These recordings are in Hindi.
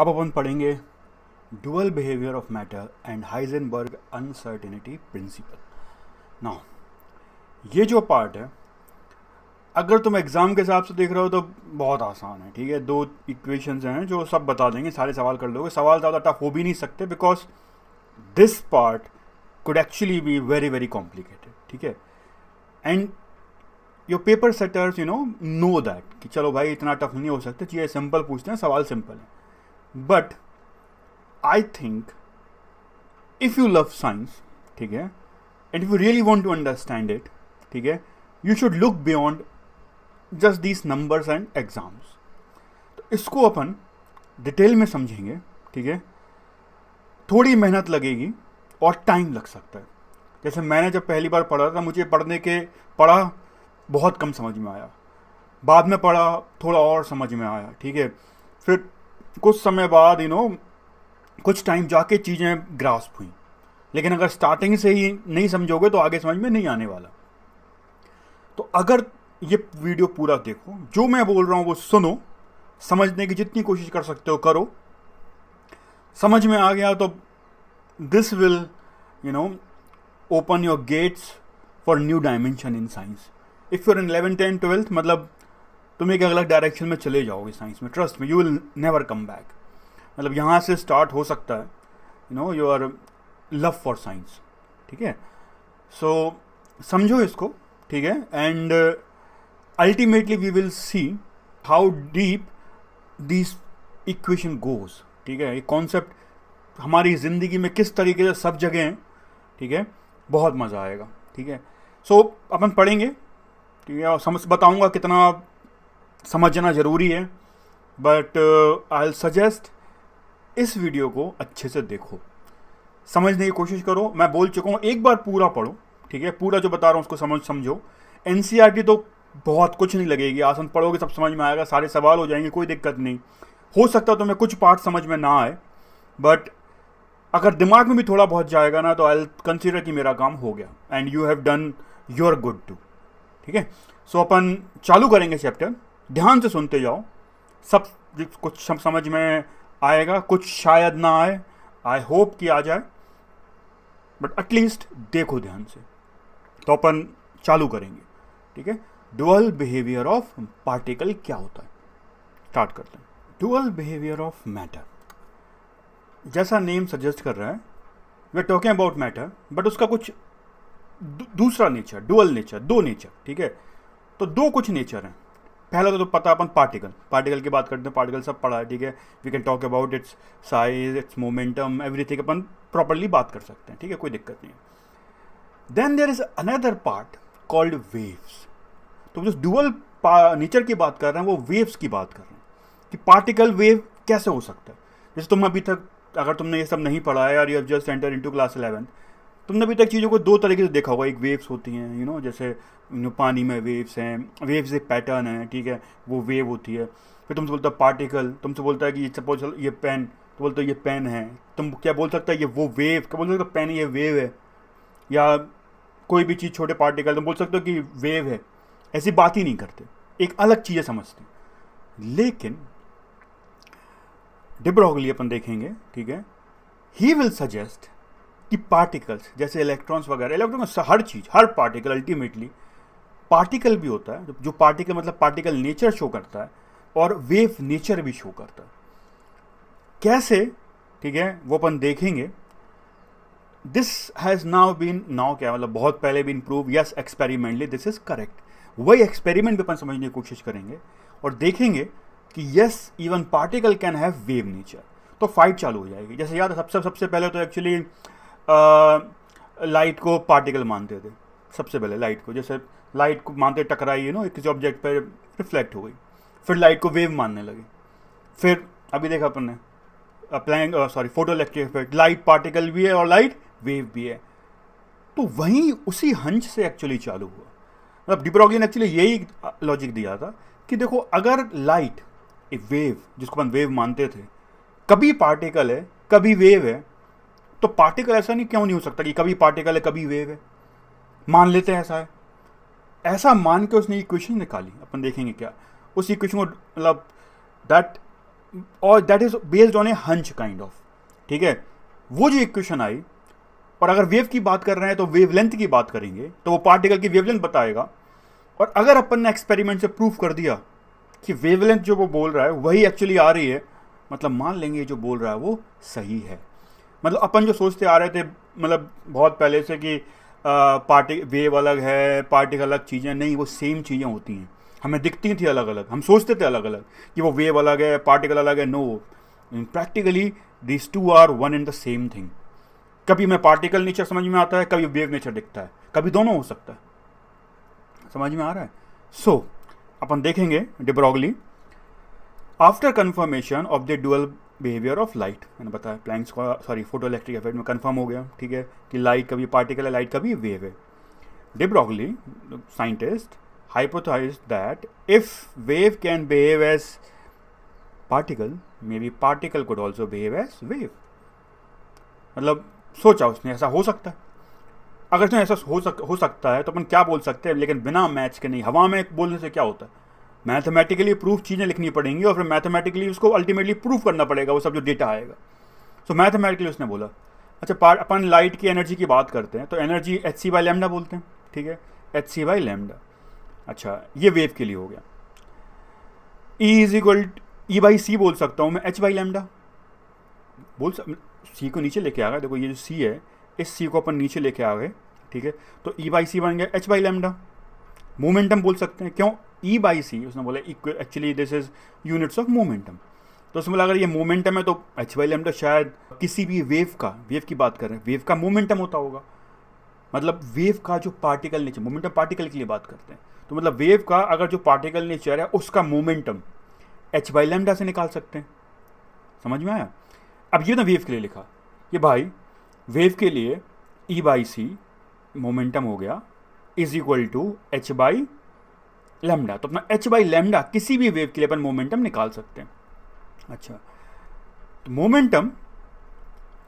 अब अपन पढ़ेंगे dual behaviour of matter and Heisenberg uncertainty principle ना ये जो पार्ट है अगर तुम एग्ज़ाम के हिसाब से देख रहे हो तो बहुत आसान है ठीक है दो इक्वेशंस हैं जो सब बता देंगे सारे सवाल कर लोगे सवाल ज़्यादा टफ हो भी नहीं सकते because this part could actually be very very complicated ठीक है and your paper setters you know no that कि चलो भाई इतना टफ नहीं हो सकता चाहिए सिंपल पूछते हैं सवाल सिंपल है but I think if you love science ठीक है and if you really want to understand it ठीक है you should look beyond just these numbers and exams तो इसको अपन डिटेल में समझेंगे ठीक है थोड़ी मेहनत लगेगी और टाइम लग सकता है जैसे मैंने जब पहली बार पढ़ा था मुझे पढ़ने के पढ़ा बहुत कम समझ में आया बाद में पढ़ा थोड़ा और समझ में आया ठीक है फिर कुछ समय बाद यू नो कुछ टाइम जाके चीज़ें ग्रास्प हुई लेकिन अगर स्टार्टिंग से ही नहीं समझोगे तो आगे समझ में नहीं आने वाला तो अगर ये वीडियो पूरा देखो जो मैं बोल रहा हूँ वो सुनो समझने की जितनी कोशिश कर सकते हो करो समझ में आ गया तो this will you know open your gates for new dimension in science if you're in eleven ten twelfth मतलब तुम एक अलग डायरेक्शन में चले जाओगे साइंस में ट्रस्ट में you will never come back मतलब यहाँ से स्टार्ट हो सकता है you know your love for science ठीक है सो समझो इसको ठीक है and ultimately we will see how deep this equation goes ठीक है ये कॉन्सेप्ट हमारी ज़िंदगी में किस तरीके से सब जगह हैं ठीक है बहुत मज़ा आएगा ठीक है सो so, अपन पढ़ेंगे ठीक है और समझ बताऊँगा कितना समझना ज़रूरी है बट आई सजेस्ट इस वीडियो को अच्छे से देखो समझने की कोशिश करो मैं बोल चुका हूँ एक बार पूरा पढ़ो ठीक है पूरा जो बता रहा हूँ उसको समझ समझो एन e तो बहुत कुछ नहीं लगेगी आसन पढ़ोगे सब समझ में आएगा सारे सवाल हो जाएंगे कोई दिक्कत नहीं हो सकता है मैं कुछ पार्ट समझ में ना आए बट अगर दिमाग में भी थोड़ा बहुत जाएगा ना तो आई कंसिडर कि मेरा काम हो गया and you have done your good too ठीक है सो अपन चालू करेंगे चैप्टर ध्यान से सुनते जाओ सब कुछ समझ में आएगा कुछ शायद ना आए आई होप कि आ जाए बट एटलीस्ट देखो ध्यान से तो अपन चालू करेंगे ठीक है डुअल बिहेवियर ऑफ पार्टिकल क्या होता है स्टार्ट करते हैं डुअल बिहेवियर ऑफ मैटर जैसा नेम सजेस्ट कर रहा है we talking about matter but उसका कुछ दूसरा नेचर डुअल नेचर दो नेचर ठीक है तो दो कुछ नेचर हैं पहला तो, तो पता अपन पार्टिकल पार्टिकल की बात करते हैं पार्टिकल सब पढ़ा है ठीक है we can talk about its size its momentum everything अपन प्रॉपरली बात कर सकते हैं ठीक है कोई दिक्कत नहीं है then there is another part called waves तो जो डुअल नेचर की बात कर रहे हैं वो वेव्स की बात कर रहे हैं कि पार्टिकल वेव कैसे हो सकता है जैसे तुम अभी तक अगर तुमने ये सब नहीं पढ़ा है और you have just enter to class eleventh तुमने अभी तक चीज़ों को दो तरीके से देखा होगा एक वेव्स होती हैं यू नो जैसे पानी में वेव्स हैं वेव्स एक पैटर्न है ठीक है वो वेव होती है फिर तुमसे बोलता है पार्टिकल तुमसे बोलता है कि सपोज ये पेन तो बोलते हो ये पेन है तुम क्या बोल सकता है ये वो वेव क्या बोल सकते हो पेन ये वेव है या कोई भी चीज़ छोटे पार्टिकल तुम बोल सकते हो कि वेव है ऐसी बात ही नहीं करते एक अलग है समझते लेकिन डिब्रोगली अपन देखेंगे ठीक है ही विल सजेस्ट कि पार्टिकल्स जैसे इलेक्ट्रॉन्स वगैरह इलेक्ट्रॉन हर चीज़ हर पार्टिकल अल्टीमेटली पार्टिकल भी होता है जो पार्टिकल मतलब पार्टिकल नेचर शो करता है और वेव नेचर भी शो करता है कैसे ठीक है वो अपन देखेंगे this has now been now क्या मतलब बहुत पहले भी improve yes experimentally this is correct वही एक्सपेरिमेंट भी अपन समझने की कोशिश करेंगे और देखेंगे कि yes even particle can have wave nature तो फाइट चालू हो जाएगी जैसे याद सबसे सबसे पहले तो एक्चुअली लाइट को पार्टिकल मानते थे सबसे पहले लाइट को जैसे लाइट को मानते टकराई नो किसी ऑब्जेक्ट पर रिफ्लेक्ट हो गई फिर लाइट को वेव मानने लगे फिर अभी देखा अपन ने Planck sorry photo electric effect light particle भी है और लाइट वेव भी है तो वहीं उसी हंच से एक्चुअली चालू हुआ मतलब डिप्रोगी ने एक्चुअली यही लॉजिक दिया था कि देखो अगर लाइट ए वेव जिसको अपन वेव मानते थे कभी पार्टिकल है कभी वेव है तो पार्टिकल ऐसा नहीं क्यों नहीं हो सकता कि कभी पार्टिकल है कभी वेव है मान लेते हैं ऐसा है ऐसा मान के उसने इक्वेशन निकाली अपन देखेंगे क्या उस इक्वेशन को मतलब दैट और that is based on a hunch kind of ठीक है वो जो इक्वेशन आई और अगर वेव की बात कर रहे हैं तो वेव लेंथ की बात करेंगे तो वो पार्टिकल की लेंथ बताएगा और अगर अपन ने एक्सपेरिमेंट से प्रूफ कर दिया कि लेंथ जो वो बोल रहा है वही एक्चुअली आ रही है मतलब मान लेंगे जो बोल रहा है वो सही है मतलब अपन जो सोचते आ रहे थे मतलब बहुत पहले से कि पार्टी वेव अलग है पार्टी अलग चीज़ें नहीं वो सेम चीज़ें होती हैं हमें दिखती थी अलग अलग हम सोचते थे अलग अलग कि वो वेव अलग है पार्टिकल अलग है no practically this two are one and the same thing कभी मैं पार्टिकल नेचर समझ में आता है कभी वेव नेचर दिखता है कभी दोनों हो सकता है समझ में आ रहा है सो so, अपन देखेंगे de Broglie after confirmation of the dual behaviour of light मैंने बताया प्लैंक्स का सॉरी फोटो इलेक्ट्रिक इफेक्ट में कन्फर्म हो गया ठीक है कि लाइट कभी पार्टिकल है लाइट कभी वेव है de Broglie scientist hypothesize that if wave can behave as particle maybe particle could also behave as wave मतलब सोचा उसने ऐसा हो सकता है अगर उसने ऐसा हो सक हो सकता है तो अपन क्या बोल सकते हैं लेकिन बिना मैच के नहीं हवा में बोलने से क्या होता है मैथमेटिकली प्रूफ चीज़ें लिखनी पड़ेंगी और फिर मैथमेटिकली उसको अल्टीमेटली प्रूफ करना पड़ेगा वो सब जो डेटा आएगा सो so, मैथमेटिकली उसने बोला अच्छा पार्ट अपन लाइट की एनर्जी की बात करते हैं तो energy H C by lambda बोलते हैं ठीक है एच सी वाई लेमडा अच्छा ये वेव के लिए हो गया E is equal E by C बोल सकता हूँ मैं एच वाई लेमडा बोल सक सी को नीचे लेके आ गया देखो ये जो सी है इस सी को अपन नीचे लेके आ गए ठीक है तो ई बाई सी बन गया एच बाई लेमडा मोमेंटम बोल सकते हैं क्यों ई बाई सी उसने बोला actually this is units of momentum तो उसमें बोला अगर ये मोमेंटम है तो एच वाई लेमडा शायद किसी भी वेव का वेव की बात कर रहे हैं वेव का मोमेंटम होता होगा मतलब वेव का जो पार्टिकल नेचर मोमेंटम पार्टिकल के लिए बात करते हैं तो मतलब वेव का अगर जो पार्टिकल नेचर है उसका मोमेंटम एच वाई लेमडा से निकाल सकते हैं समझ में आया अब ये ना तो वेव के लिए लिखा ये भाई वेव के लिए ई बाई सी मोमेंटम हो गया is equal to H by lambda तो अपना एच बाई लेमडा किसी भी वेव के लिए अपन मोमेंटम निकाल सकते हैं अच्छा तो momentum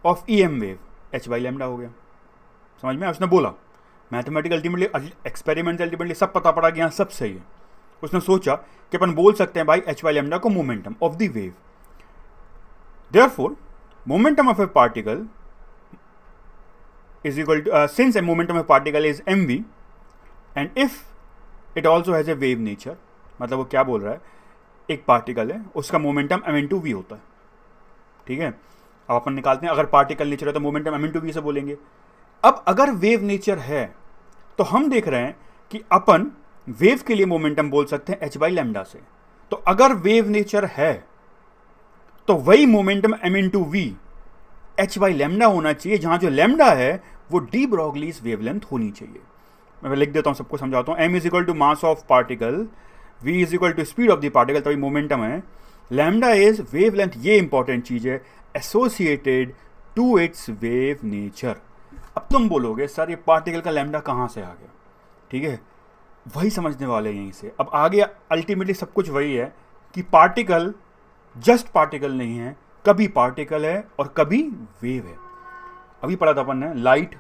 of E M wave H by lambda हो गया समझ में उसने बोला मैथमेटिक अल्टीमेटली एक्सपेरिमेंट अल्टीमेटली सब पता पड़ा कि यहाँ सब सही है उसने सोचा कि अपन बोल सकते हैं भाई एच वाई लेमडा को momentum of the wave therefore momentum of a particle is equal to since a momentum of particle is M V and if it also has a wave nature मतलब वो क्या बोल रहा है एक पार्टिकल है उसका momentum M into V होता है ठीक है अब अपन निकालते हैं अगर पार्टिकल नेचर है तो momentum M into V से बोलेंगे अब अगर वेव नेचर है तो हम देख रहे हैं कि अपन वेव के लिए मोमेंटम बोल सकते हैं एच बाई लेमडा से तो अगर वेव नेचर है तो वही momentum M into V H by lambda होना चाहिए जहां जो लेमडा है वो डी ब्रॉगलीस वेवलेंथ होनी चाहिए मैं लिख देता हूँ सबको समझाता हूँ M is equal to mass of particle V is equal to speed of the particle तभी मोमेंटम है लैमडा इज वेव लेंथ ये इंपॉर्टेंट चीज़ है associated to its wave nature अब तुम बोलोगे सर ये पार्टिकल का लैमडा कहाँ से आ गया ठीक है वही समझने वाले यहीं से अब आगे अल्टीमेटली सब कुछ वही है कि पार्टिकल जस्ट पार्टिकल नहीं है कभी पार्टिकल है और कभी वेव है अभी पढ़ा था अपन ने लाइट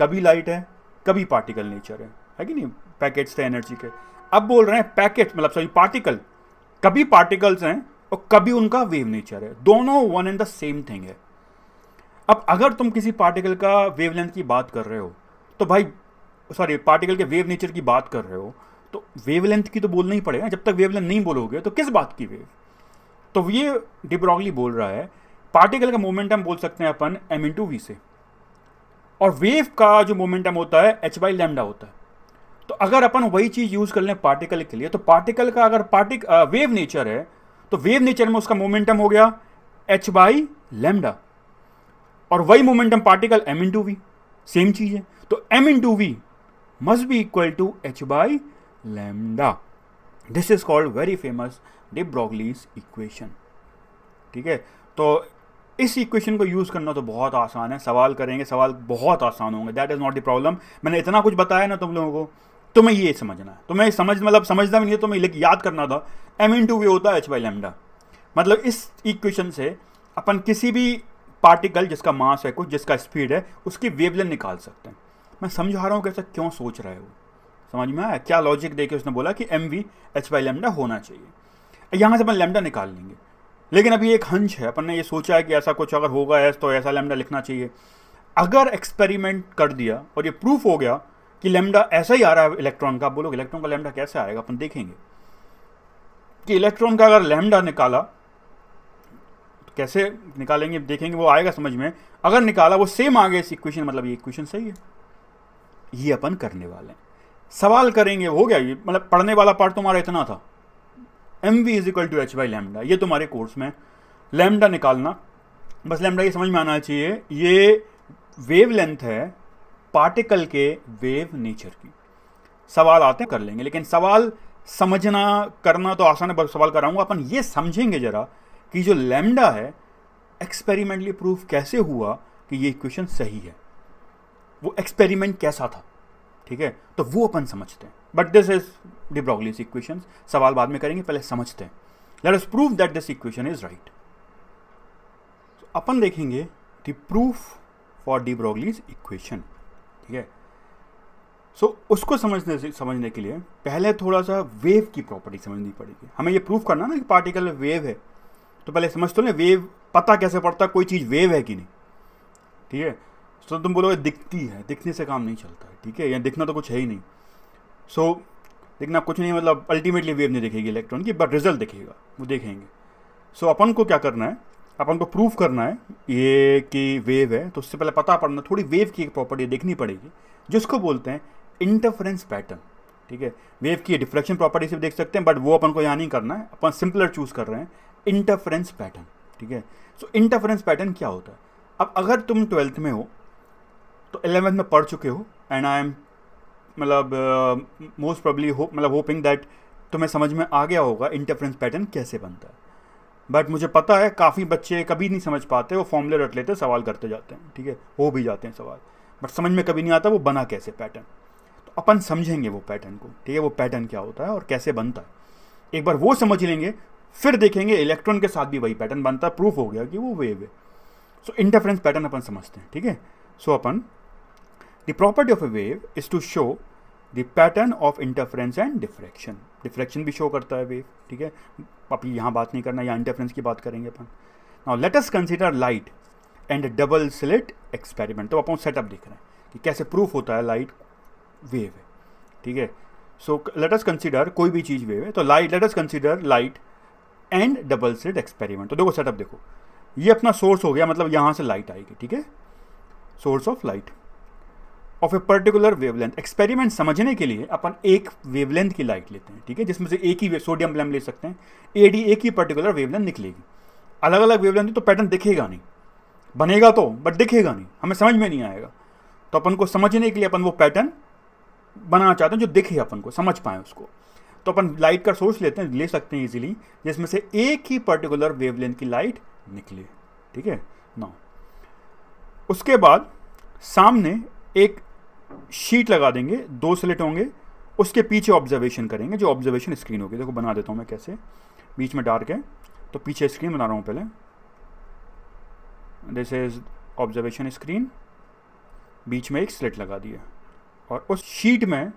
कभी लाइट है कभी पार्टिकल नेचर है है कि नहीं पैकेट्स थे एनर्जी के अब बोल रहे हैं पैकेट मतलब सॉरी पार्टिकल कभी पार्टिकल्स हैं और कभी उनका वेव नेचर है दोनों one and the same thing है अब अगर तुम किसी पार्टिकल का वेव की बात कर रहे हो तो भाई सॉरी पार्टिकल के वेव नेचर की बात कर रहे हो तो वेव की तो बोलना ही पड़ेगा जब तक वेव नहीं बोलोगे तो किस बात की वेव तो ये डिब्रॉगली बोल रहा है पार्टिकल का मोमेंटम बोल सकते हैं अपन एम इन टू वी से और वेव का जो मोमेंटम होता है एच बाई लेमडा होता है तो अगर अपन वही चीज़ यूज़ कर लें पार्टिकल के लिए तो पार्टिकल का अगर पार्टिक वेव नेचर है तो वेव नेचर में उसका मोमेंटम हो गया एच बाई लेमडा और वही momentum particle M into V same चीज़ है तो M into V must be equal to H by lambda this is called very famous de Broglie's equation ठीक है तो इस इक्वेशन को यूज़ करना तो बहुत आसान है सवाल करेंगे सवाल बहुत आसान होंगे that is not the problem मैंने इतना कुछ बताया ना तुम लोगों को तुम्हें ये समझना है तुम्हें समझ मतलब समझना भी नहीं है तुम्हें याद करना था एम इन टू वी होता है एच बाई लेमडा मतलब इस इक्वेशन से अपन किसी भी पार्टिकल जिसका मास है कुछ जिसका स्पीड है उसकी वेवलेन निकाल सकते हैं मैं समझा रहा हूँ कैसा क्यों सोच रहे हो समझ में आया क्या लॉजिक देके उसने बोला कि M V H by lambda होना चाहिए यहाँ से अपन लेमडा निकाल लेंगे लेकिन अभी एक हंच है अपन ने ये सोचा है कि ऐसा कुछ अगर होगा ऐसा तो ऐसा लेमडा लिखना चाहिए अगर एक्सपेरिमेंट कर दिया और ये प्रूफ हो गया कि लेमडा ऐसा ही आ रहा है इलेक्ट्रॉन का बोलोग इलेक्ट्रॉन का लेमडा कैसे आएगा अपन देखेंगे कि इलेक्ट्रॉन का अगर लेमडा निकाला तो कैसे निकालेंगे देखेंगे वो आएगा समझ में अगर निकाला वो सेम आ गया इस इक्वेशन मतलब ये इक्वेशन सही है ये अपन करने वाले हैं सवाल करेंगे हो गया ये मतलब पढ़ने वाला पार्ट तुम्हारा इतना था M V is equal to H by lambda ये तुम्हारे कोर्स में लेमडा निकालना बस लेमडा ये समझ में आना चाहिए ये वेव लेंथ है पार्टिकल के वेव नेचर की सवाल आते कर लेंगे लेकिन सवाल समझना करना तो आसान है सवाल कराऊंगा अपन ये समझेंगे जरा कि जो लेमडा है एक्सपेरिमेंटली प्रूफ कैसे हुआ कि ये इक्वेशन सही है वो एक्सपेरिमेंट कैसा था ठीक है तो वो अपन समझते हैं but this is de Broglie's equation सवाल बाद में करेंगे पहले समझते हैं let us prove that this equation is right अपन देखेंगे the proof for de Broglie's equation ठीक है सो so, उसको समझने से समझने के लिए पहले थोड़ा सा वेव की प्रॉपर्टी समझनी पड़ेगी हमें ये प्रूफ करना ना कि पार्टिकल वेव है तो पहले समझ तो ना वेव पता कैसे पड़ता कोई चीज़ वेव है कि नहीं ठीक है सो तुम बोलोगे दिखती है दिखने से काम नहीं चलता है ठीक है या दिखना तो कुछ है ही नहीं सो so, लेकिन आप कुछ नहीं मतलब अल्टीमेटली वेव नहीं दिखेगी इलेक्ट्रॉन की बट रिजल्ट दिखेगा वो देखेंगे सो so, अपन को क्या करना है अपन को प्रूव करना है ये कि वेव है तो उससे पहले पता पड़ना थोड़ी वेव की एक प्रॉपर्टी देखनी पड़ेगी जिसको बोलते हैं इंटरफ्रेंस पैटर्न ठीक है वेव की डिफ्लेक्शन प्रॉपर्टी से देख सकते हैं बट वो अपन को यहाँ नहीं करना है अपन सिंपलर चूज़ कर रहे हैं इंटरफ्रेंस पैटर्न ठीक है सो इंटरफ्रेंस पैटर्न क्या होता है अब अगर तुम ट्वेल्थ में हो तो एलेवेंथ में पढ़ चुके हो एंड आई एम मतलब मोस्ट uh, प्रॉब्ली मतलब होपिंग दैट तुम्हें समझ में आ गया होगा इंटरफ्रेंस पैटर्न कैसे बनता है बट मुझे पता है काफ़ी बच्चे कभी नहीं समझ पाते वो फॉर्मूले रट लेते सवाल करते जाते हैं ठीक है हो भी जाते हैं सवाल बट समझ में कभी नहीं आता वो बना कैसे पैटर्न तो अपन समझेंगे वो पैटर्न को ठीक है वो पैटर्न क्या होता है और कैसे बनता है एक बार वो समझ लेंगे फिर देखेंगे इलेक्ट्रॉन के साथ भी वही पैटर्न बनता है प्रूफ हो गया कि वो वेव है सो इंटरफ्रेंस पैटर्न अपन समझते हैं ठीक है सो अपन The property of a wave is to show the pattern of interference and diffraction. Diffraction भी show करता है wave, ठीक है अभी यहाँ बात नहीं करना यहाँ interference की बात करेंगे अपन Now let us consider light and double slit experiment. तो अपन setup देख रहे हैं कि कैसे proof होता है light wave है ठीक है so let us consider कोई भी चीज़ wave है तो light let us consider light and double slit experiment तो देखो setup देखो ये अपना source हो गया मतलब यहाँ से light आएगी ठीक है source of light of a particular wavelength experiment समझने के लिए अपन एक वेवलेंथ की लाइट लेते हैं ठीक है जिसमें से एक ही सोडियम लैम्प ले सकते हैं ए डी एक ही पर्टिकुलर वेवलेंथ निकलेगी अलग अलग वेवलेंथ तो पैटर्न दिखेगा नहीं बनेगा तो बट दिखेगा नहीं हमें समझ में नहीं आएगा तो अपन को समझने के लिए अपन वो पैटर्न बनाना चाहते हैं जो दिखे अपन को समझ पाए उसको तो अपन लाइट का सोर्स लेते हैं ले सकते हैं इजीली जिसमें से एक ही पर्टिकुलर वेवलेंथ की लाइट निकले ठीक है ना उसके बाद सामने एक शीट लगा देंगे दो स्लेट होंगे उसके पीछे ऑब्जर्वेशन करेंगे जो ऑब्जर्वेशन स्क्रीन होगी देखो बना देता हूँ मैं कैसे बीच में डार्क है तो पीछे स्क्रीन बना रहा हूँ पहले दिस इज ऑब्जर्वेशन स्क्रीन बीच में एक स्लेट लगा दिए और उस शीट में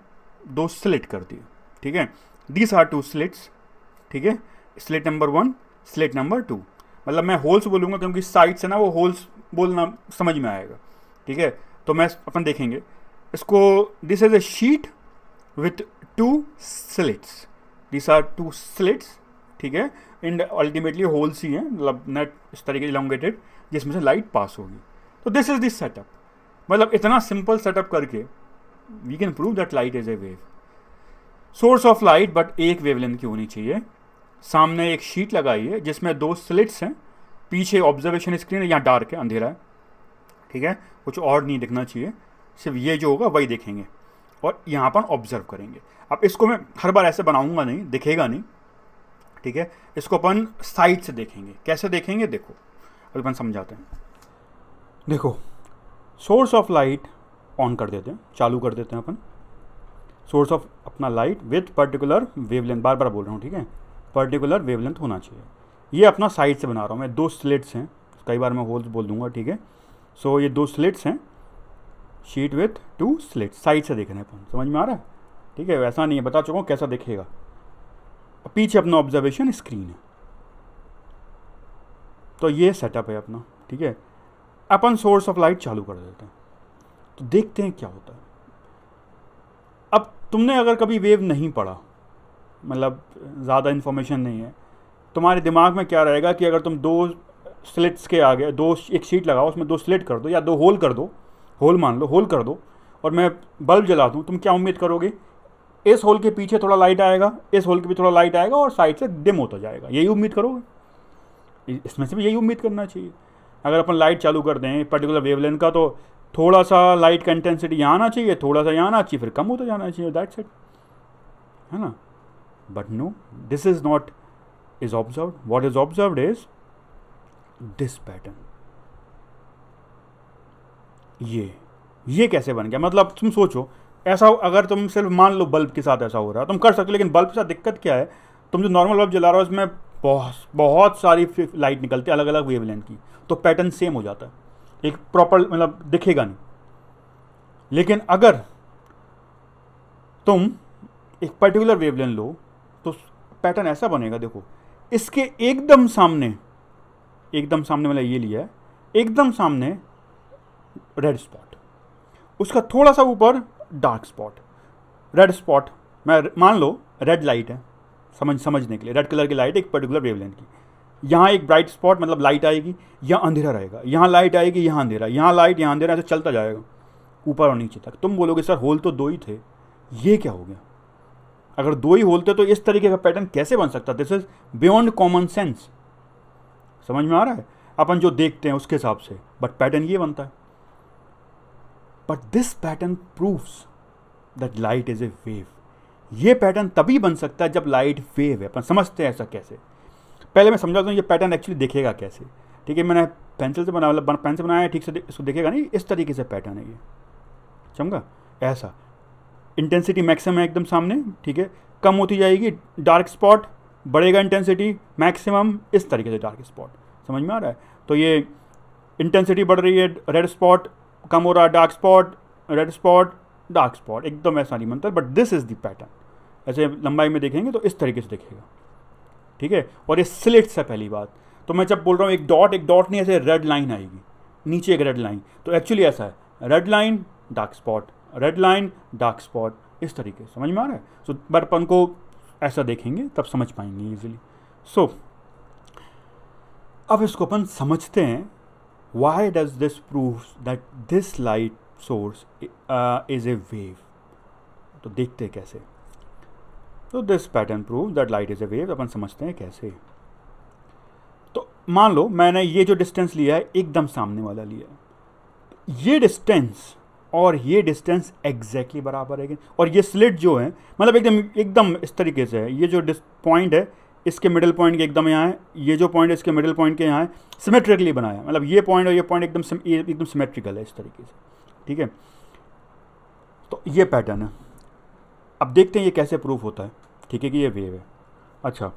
दो स्लेट कर दिए ठीक है दीज आर टू स्लिट्स ठीक है slate number one slate number two मतलब मैं होल्स बोलूँगा क्योंकि साइड से ना वो होल्स बोलना समझ में आएगा ठीक है तो मैं अपन देखेंगे इसको this is a sheet with two slits this are two slits ठीक है एंड अल्टीमेटली होल्स ही हैं मतलब नेट इस तरीके इलांगेटेड जिसमें से लाइट पास होगी तो दिस इज दिस सेटअप मतलब इतना सिंपल सेटअप करके we can prove that light is a wave source of light but एक वेवलेंथ की होनी चाहिए सामने एक शीट लगाई है जिसमें दो स्लिट्स हैं पीछे ऑब्जर्वेशन स्क्रीन है यहाँ डार्क है अंधेरा है ठीक है कुछ और नहीं दिखना चाहिए सिर्फ ये जो होगा वही देखेंगे और यहाँ पर ऑब्जर्व करेंगे अब इसको मैं हर बार ऐसे बनाऊंगा नहीं दिखेगा नहीं ठीक है इसको अपन साइड से देखेंगे कैसे देखेंगे देखो अभी अपन समझाते हैं देखो सोर्स ऑफ लाइट ऑन कर देते हैं चालू कर देते हैं अपन सोर्स ऑफ अपना लाइट विथ पर्टिकुलर वेवलेंथ बार बार बोल रहा हूँ ठीक है पर्टिकुलर वेवलेंथ होना चाहिए ये अपना साइड से बना रहा हूँ मैं दो स्लेट्स हैं कई बार मैं होल्स बोल दूंगा ठीक है सो ये दो स्लेट्स हैं sheet with two slit side से देखना है अपन समझ में आ रहा है ठीक है वैसा नहीं है बता चुका हूँ कैसा देखेगा पीछे अपना ऑब्जर्वेशन स्क्रीन है तो ये सेटअप है अपना ठीक है अपन सोर्स ऑफ लाइट चालू कर देते हैं तो देखते हैं क्या होता है अब तुमने अगर कभी वेव नहीं पढ़ा मतलब ज़्यादा इन्फॉर्मेशन नहीं है तुम्हारे दिमाग में क्या रहेगा कि अगर तुम दो स्लिट्स के आगे दो एक शीट लगाओ उसमें दो स्लिट कर दो या दो होल कर दो होल मान लो होल कर दो और मैं बल्ब जला दूँ तुम क्या उम्मीद करोगे इस होल के पीछे थोड़ा लाइट आएगा इस होल के भी थोड़ा लाइट आएगा और साइड से डिम होता जाएगा यही उम्मीद करोगे इसमें से भी यही उम्मीद करना चाहिए अगर अपन लाइट चालू कर दें पर्टिकुलर वेवलेंथ का तो थोड़ा सा लाइट का इंटेंसिटी यहाँ आना चाहिए थोड़ा सा यहाँ आना चाहिए फिर कम होता जाना चाहिए दैट सेट है ना but no this is not is observe what is observe is this pattern ये ये कैसे बन गया मतलब तुम सोचो ऐसा अगर तुम सिर्फ मान लो बल्ब के साथ ऐसा हो रहा है तुम कर सकते हो लेकिन बल्ब के साथ दिक्कत क्या है तुम जो नॉर्मल बल्ब जला रहे हो उसमें बहुत बहुत सारी लाइट निकलती है अलग अलग वेव की तो पैटर्न सेम हो जाता है एक प्रॉपर मतलब दिखेगा नहीं लेकिन अगर तुम एक पर्टिकुलर वेव लो तो पैटर्न ऐसा बनेगा देखो इसके एकदम सामने एकदम सामने मैंने ये लिया है एकदम सामने रेड स्पॉट उसका थोड़ा सा ऊपर डार्क स्पॉट रेड स्पॉट मैं मान लो रेड लाइट है समझ समझने के लिए रेड कलर की लाइट एक पर्टिकुलर वेवलेंथ की यहाँ एक ब्राइट स्पॉट मतलब लाइट आएगी यहाँ अंधेरा रहेगा यहाँ लाइट आएगी यहाँ अंधेरा यहाँ लाइट यहाँ अंधेरा ऐसे चलता जाएगा ऊपर और नीचे तक तुम बोलोगे सर होल तो दो ही थे ये क्या हो गया अगर दो ही होल थे तो इस तरीके का पैटर्न कैसे बन सकता this is beyond common sense समझ में आ रहा है अपन जो देखते हैं उसके हिसाब से बट पैटर्न ये बनता है but this pattern proves that light is a wave ये पैटर्न तभी बन सकता है जब लाइट वेव है अपन समझते हैं ऐसा कैसे पहले मैं समझाता हूँ ये पैटर्न एक्चुअली देखेगा कैसे ठीक है मैंने पेंसिल से बना मतलब पेन से बनाया ठीक से इसको देखेगा नहीं इस तरीके से पैटर्न है ये चमका ऐसा इंटेंसिटी मैक्सिमम है एकदम सामने ठीक है कम होती जाएगी डार्क स्पॉट बढ़ेगा इंटेंसिटी मैक्सिमम इस तरीके से डार्क स्पॉट समझ में आ रहा है तो ये इंटेंसिटी बढ़ रही है रेड स्पॉट कम हो रहा dark spot red spot dark spot एकदम ऐसा नहीं बनता but this is the pattern ऐसे लंबाई में देखेंगे तो इस तरीके से देखेगा ठीक है और ये स्लिट्स है पहली बात तो मैं जब बोल रहा हूँ एक डॉट एक डॉट नहीं ऐसे रेड लाइन आएगी नीचे एक रेड लाइन तो एक्चुअली ऐसा है red line dark spot red line dark spot इस तरीके समझ में आ रहा है सो so, बट अपन को ऐसा देखेंगे तब समझ पाएंगे ईजिली सो so, अब इसको अपन समझते हैं Why does this prove that this light source uh, is a wave? तो देखते कैसे तो this pattern prove that light is a wave अपन समझते हैं कैसे तो मान लो मैंने ये जो डिस्टेंस लिया है एकदम सामने वाला लिया है ये डिस्टेंस और ये डिस्टेंस एग्जैक्टली बराबर है और ये स्लिट जो है मतलब एकदम एकदम इस तरीके से है ये जो पॉइंट है इसके मिडिल पॉइंट के एकदम यहाँ है ये जो पॉइंट है इसके मिडिल पॉइंट के यहाँ है सिमेट्रिकली बनाया है मतलब ये पॉइंट और ये पॉइंट एकदम एकदम सिमेट्रिकल है इस तरीके से ठीक है तो ये पैटर्न है अब देखते हैं ये कैसे प्रूफ होता है ठीक है कि ये वेव है अच्छा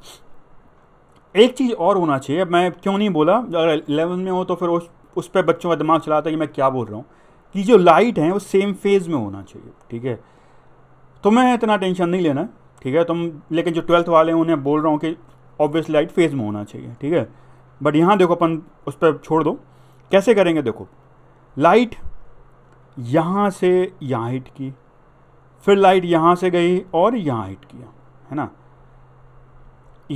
एक चीज़ और होना चाहिए मैं क्यों नहीं बोला अगर इलेवन में हो तो फिर उस उस पर बच्चों का दिमाग चलाता है कि मैं क्या बोल रहा हूँ कि जो लाइट है वो सेम फेज़ में होना चाहिए ठीक है तो मैं इतना टेंशन नहीं लेना है ठीक है तो लेकिन जो ट्वेल्थ वाले हैं उन्हें बोल रहा हूँ कि ऑब्वियसली लाइट फेज़ में होना चाहिए ठीक है बट यहाँ देखो अपन उस पर छोड़ दो कैसे करेंगे देखो लाइट यहाँ से यहाँ हिट की फिर लाइट यहाँ से गई और यहाँ हिट किया है ना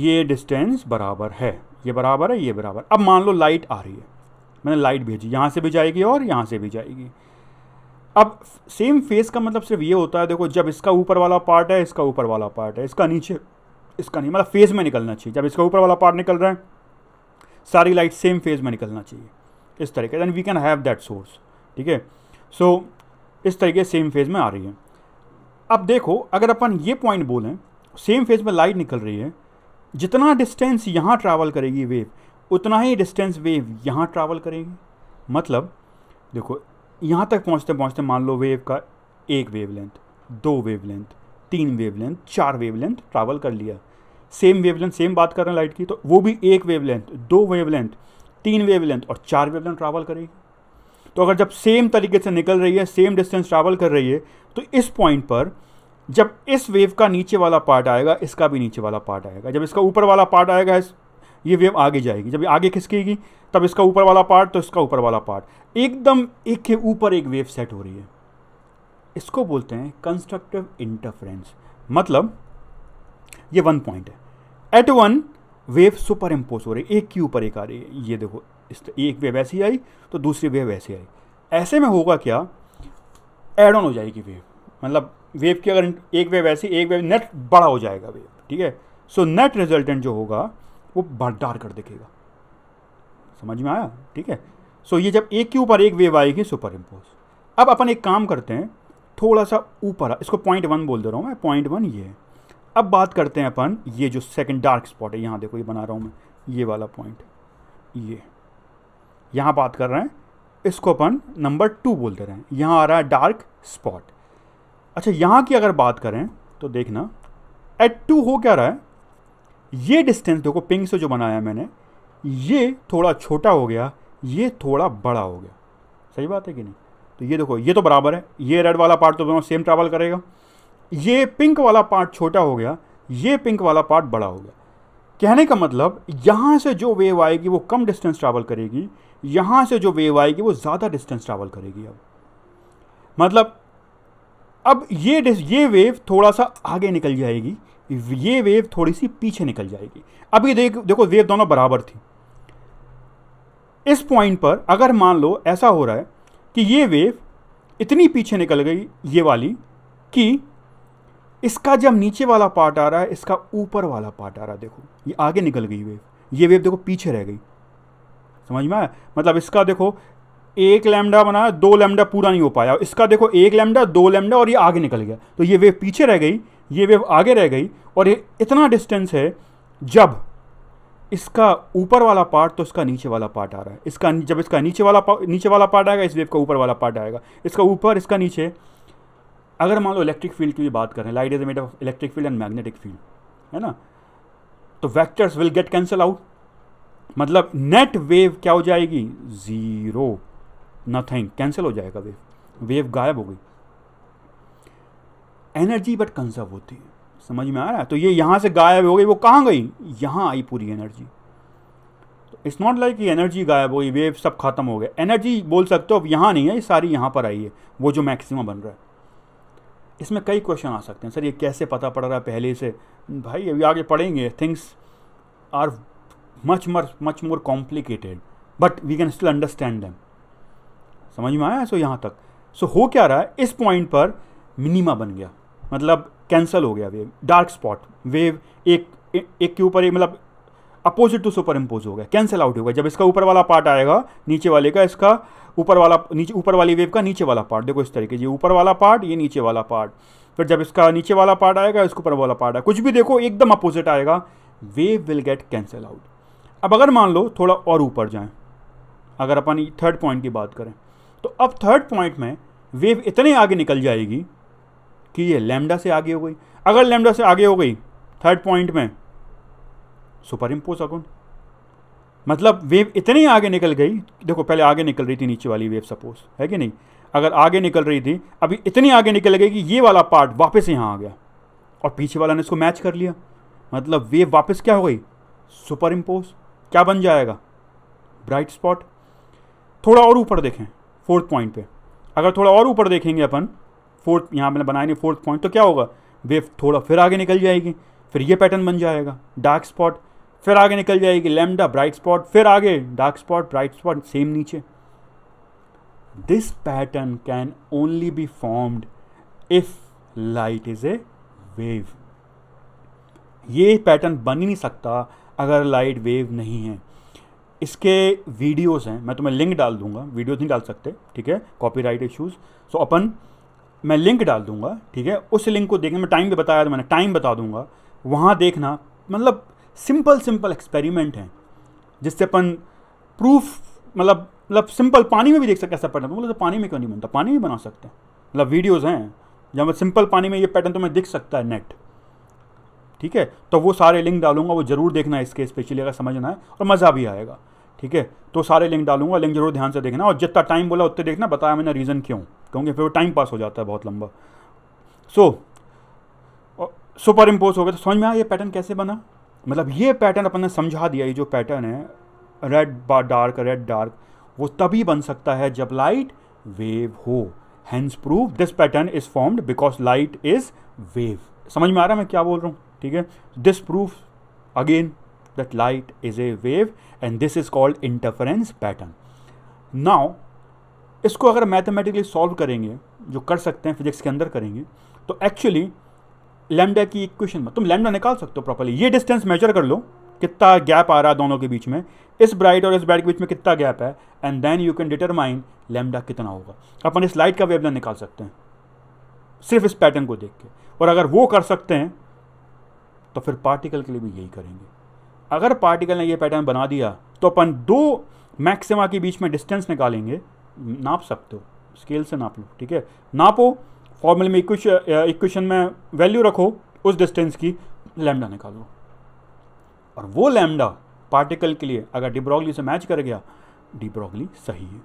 ये डिस्टेंस बराबर है ये बराबर है ये बराबर अब मान लो लाइट आ रही है मैंने लाइट भेजी यहाँ से भी जाएगी और यहाँ से भी जाएगी अब सेम फेस का मतलब सिर्फ ये होता है देखो जब इसका ऊपर वाला पार्ट है इसका ऊपर वाला पार्ट है इसका नीचे इसका नहीं मतलब फेज़ में निकलना चाहिए जब इसका ऊपर वाला पार्ट निकल रहा है सारी लाइट सेम फेज़ में निकलना चाहिए इस तरीके then we can have that source ठीक है सो इस तरीके सेम फेज़ में आ रही है अब देखो अगर अपन ये पॉइंट बोलें सेम फेज़ में लाइट निकल रही है जितना डिस्टेंस यहाँ ट्रैवल करेगी वेव उतना ही डिस्टेंस वेव यहाँ ट्रैवल करेगी मतलब देखो यहाँ तक पहुँचते पहुँचते मान लो वेव का एक वेव दो वेव तीन वेव चार वेव ट्रैवल कर लिया सेम वेव सेम बात कर रहे हैं लाइट की तो वो भी एक वेव दो वेव तीन वेव और चार लेंथ ट्रैवल करेगी तो अगर जब सेम तरीके से निकल रही है सेम डिस्टेंस ट्रैवल कर रही है तो इस पॉइंट पर जब इस वेव का नीचे वाला पार्ट आएगा इसका भी नीचे वाला पार्ट आएगा जब इसका ऊपर वाला पार्ट आएगा इस ये वेव आगे जाएगी जब आगे खिसकेगी तब इसका ऊपर वाला पार्ट तो इसका ऊपर वाला पार्ट एकदम एक के ऊपर एक वेव सेट हो रही है इसको बोलते हैं कंस्ट्रक्टिव इंटरफ्रेंस मतलब ये वन पॉइंट है at one wave superimpose हो रही है एक के ऊपर एक आ रही है ये देखो इस एक वेव ऐसी आई तो दूसरी वेव ऐसी आई ऐसे में होगा क्या एड ऑन हो जाएगी वेव मतलब वेव की अगर एक वेव ऐसी एक वेव नेट बड़ा हो जाएगा वेव ठीक है सो नेट रिजल्टेंट जो होगा वो बांट डार कर दिखेगा समझ में आया ठीक है सो ये जब एक के ऊपर एक वेव आएगी सुपर इम्पोज अब अपन एक काम करते हैं थोड़ा सा ऊपर इसको पॉइंट वन बोल दे रहा हूँ मैं पॉइंट वन ये है अब बात करते हैं अपन ये जो सेकंड डार्क स्पॉट है यहाँ देखो ये बना रहा हूँ मैं ये वाला पॉइंट ये यहाँ बात कर रहे हैं इसको अपन नंबर टू बोल दे रहे हैं यहाँ आ रहा है डार्क स्पॉट अच्छा यहाँ की अगर बात करें तो देखना एट टू हो क्या रहा है ये डिस्टेंस देखो पिंक से जो बनाया मैंने ये थोड़ा छोटा हो गया ये थोड़ा बड़ा हो गया सही बात है कि नहीं तो ये देखो ये तो बराबर है ये रेड वाला पार्ट तो दोनों सेम ट्रैवल करेगा ये पिंक वाला पार्ट छोटा हो गया ये पिंक वाला पार्ट बड़ा हो गया कहने का मतलब यहाँ से जो वेव आएगी वो कम डिस्टेंस ट्रैवल करेगी यहाँ से जो वेव आएगी वो ज़्यादा डिस्टेंस ट्रैवल करेगी अब मतलब अब ये ये वेव थोड़ा सा आगे निकल जाएगी ये वेव थोड़ी सी पीछे निकल जाएगी अब ये देख देखो वेव दोनों बराबर थी इस पॉइंट पर अगर मान लो ऐसा हो रहा है कि ये वेव इतनी पीछे निकल गई ये वाली कि इसका जब नीचे वाला पार्ट आ रहा है इसका ऊपर वाला पार्ट आ रहा है देखो ये आगे निकल गई वेव ये वेव देखो पीछे रह गई समझ में आया मतलब इसका देखो एक लैमडा बनाया दो लैमडा पूरा नहीं हो पाया इसका देखो एक लैमडा दो लैमडा और ये आगे निकल गया तो ये वेव पीछे रह गई ये वेव आगे रह गई और ये इतना डिस्टेंस है जब इसका ऊपर वाला पार्ट तो इसका नीचे वाला पार्ट आ रहा है इसका जब इसका नीचे वाला नीचे वाला पार्ट आएगा इस वेव का ऊपर वाला पार्ट आएगा इसका ऊपर इसका नीचे अगर मान लो इलेक्ट्रिक फील्ड की भी बात करें light is made of electric field and magnetic field है ना तो vectors will get cancel out मतलब नेट वेव क्या हो जाएगी ज़ीरो नथिंग कैंसिल हो जाएगा वेव वेव गायब हो गई एनर्जी बट कंजर्व होती है समझ में आ रहा है तो ये यहाँ से गायब हो गई वो कहाँ गई यहाँ आई पूरी एनर्जी तो इट्स नॉट लाइक ये एनर्जी गायब हो गई वेव सब खत्म हो गए एनर्जी बोल सकते हो अब यहाँ नहीं है ये सारी यहाँ पर आई है वो जो मैक्सिमम बन रहा है इसमें कई क्वेश्चन आ सकते हैं सर ये कैसे पता पड़ रहा है पहले से भाई अभी आगे पढ़ेंगे things are much more much more complicated but we can still understand them समझ में आया सो यहाँ तक सो so, हो क्या रहा है इस पॉइंट पर मिनिमा बन गया मतलब कैंसिल हो गया वेव डार्क स्पॉट वेव एक एक के ऊपर मतलब अपोजिट टू सुपर इम्पोज हो गया कैंसिल आउट हो गया जब इसका ऊपर वाला पार्ट आएगा नीचे वाले का इसका ऊपर वाला नीचे ऊपर वाली वेव का नीचे वाला पार्ट देखो इस तरीके से ऊपर वाला पार्ट ये नीचे वाला पार्ट फिर जब इसका नीचे वाला पार्ट आएगा इसके ऊपर वाला पार्ट आएगा कुछ भी देखो एकदम अपोजिट आएगा wave will get cancel out अब अगर मान लो थोड़ा और ऊपर जाए अगर अपन थर्ड पॉइंट की बात करें तो अब थर्ड पॉइंट में वेव इतने आगे निकल जाएगी कि ये लैम्डा से आगे हो गई अगर लैम्डा से आगे हो गई थर्ड पॉइंट में सुपर इम्पोज अगुन मतलब वेव इतनी आगे निकल गई देखो पहले आगे निकल रही थी नीचे वाली वेव सपोज है कि नहीं अगर आगे निकल रही थी अभी इतनी आगे निकल गई कि ये वाला पार्ट वापस यहाँ आ गया और पीछे वाला ने इसको मैच कर लिया मतलब वेव वापस क्या हो गई सुपर इम्पोज क्या बन जाएगा ब्राइट स्पॉट थोड़ा और ऊपर देखें फोर्थ पॉइंट पे अगर थोड़ा और ऊपर देखेंगे अपन फोर्थ यहाँ मैंने बनाया नहीं फोर्थ पॉइंट तो क्या होगा वेव थोड़ा फिर आगे निकल जाएगी फिर ये पैटर्न बन जाएगा डार्क स्पॉट फिर आगे निकल जाएगी लेमडा ब्राइट स्पॉट फिर आगे dark spot bright spot same नीचे this pattern can only be formed if light is a wave ये पैटर्न बन ही नहीं सकता अगर लाइट वेव नहीं है इसके वीडियोस हैं मैं तुम्हें लिंक डाल दूंगा वीडियोस नहीं डाल सकते ठीक है कॉपीराइट इश्यूज सो अपन मैं लिंक डाल दूंगा ठीक है उस लिंक को देखने में टाइम भी बताया तो मैंने टाइम बता दूंगा वहाँ देखना मतलब सिंपल सिंपल एक्सपेरिमेंट हैं जिससे अपन प्रूफ मतलब मतलब सिंपल पानी में भी देख सकते ऐसा पैटर्न मतलब तो पानी में क्यों नहीं बनता पानी भी बना सकते हैं मतलब वीडियोज़ हैं जहाँ सिंपल पानी में ये पैटर्न तो मैं दिख सकता है नेट ठीक है तो वो सारे लिंक डालूंगा वो ज़रूर देखना है इसके स्पेशली अगर समझना है और मज़ा भी आएगा ठीक है तो सारे लिंक डालूंगा लिंक जरूर ध्यान से देखना और जितना टाइम बोला उतने देखना बताया मैंने रीज़न क्यों क्योंकि फिर वो टाइम पास हो जाता है बहुत लंबा सो सुपर इम्पोज हो गया तो समझ में आया ये पैटर्न कैसे बना मतलब ये पैटर्न अपन ने समझा दिया ये जो पैटर्न है रेड डार्क रेड डार्क वो तभी बन सकता है जब लाइट वेव हो hence prove this pattern is formed because light is wave समझ में आ रहा है मैं क्या बोल रहा हूँ ठीक है this proof again that light is a wave and this is called interference pattern now इसको अगर मैथमेटिकली सॉल्व करेंगे जो कर सकते हैं फिजिक्स के अंदर करेंगे तो एक्चुअली लैमडा की इक्वेशन में तुम लैमडा निकाल सकते हो प्रॉपरली ये डिस्टेंस मेजर कर लो कितना गैप आ रहा है दोनों के बीच में इस ब्राइट और इस ब्राइट के बीच में कितना गैप है and then you can determine lambda कितना होगा अपन इस लाइट का ना निकाल सकते हैं सिर्फ इस पैटर्न को देख के और अगर वो कर सकते हैं तो फिर पार्टिकल के लिए भी यही करेंगे अगर पार्टिकल ने ये पैटर्न बना दिया तो अपन दो मैक्सिमा के बीच में डिस्टेंस निकालेंगे नाप सकते हो स्केल से नाप लो ठीक है नापो फॉर्मूले में इक्वेशन में वैल्यू रखो उस डिस्टेंस की लैमडा निकालो और वो लैमडा पार्टिकल के लिए अगर डिब्रॉगली से मैच कर गया डिब्रॉगली सही है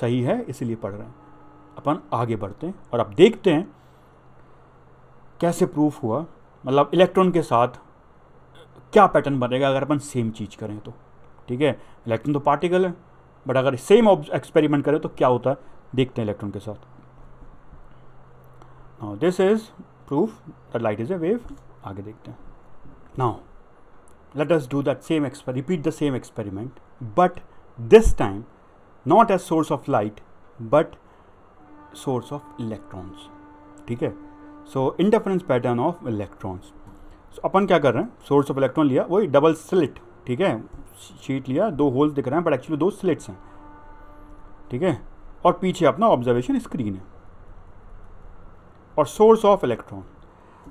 सही है इसलिए पढ़ रहे हैं अपन आगे बढ़ते हैं और अब देखते हैं कैसे प्रूफ हुआ मतलब इलेक्ट्रॉन के साथ क्या पैटर्न बनेगा अगर अपन सेम चीज़ करें तो ठीक है इलेक्ट्रॉन तो पार्टिकल है बट अगर सेम एक्सपेरिमेंट करें तो क्या होता है देखते हैं इलेक्ट्रॉन के साथ now this is proof the light is a wave आगे देखते हैं now let us do that same exper repeat the same experiment but this time not a source of light but source of electrons ठीक है so interference pattern of electrons अपन क्या कर रहे हैं सोर्स ऑफ इलेक्ट्रॉन लिया वही डबल स्लिट ठीक है शीट लिया दो होल्स दिख रहे हैं बट एक्चुअली दो स्लिट्स हैं ठीक है और पीछे अपना ऑब्जर्वेशन स्क्रीन है और सोर्स ऑफ इलेक्ट्रॉन